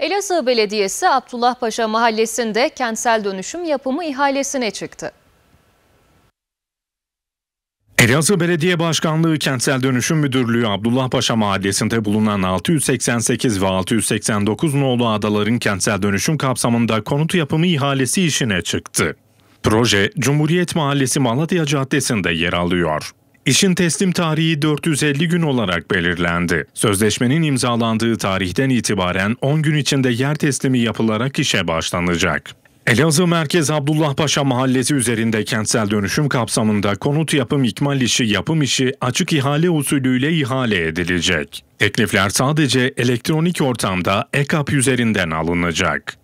Elazığ Belediyesi Abdullah Paşa Mahallesi'nde kentsel dönüşüm yapımı ihalesine çıktı. Elazığ Belediye Başkanlığı Kentsel Dönüşüm Müdürlüğü Abdullah Paşa Mahallesi'nde bulunan 688 ve 689 nolu adaların kentsel dönüşüm kapsamında konut yapımı ihalesi işine çıktı. Proje Cumhuriyet Mahallesi Malatya Caddesi'nde yer alıyor. İşin teslim tarihi 450 gün olarak belirlendi. Sözleşmenin imzalandığı tarihten itibaren 10 gün içinde yer teslimi yapılarak işe başlanacak. Elazığ Merkez Abdullah Paşa Mahallesi üzerinde kentsel dönüşüm kapsamında konut yapım ikmal işi yapım işi açık ihale usulüyle ihale edilecek. Teklifler sadece elektronik ortamda EKAP üzerinden alınacak.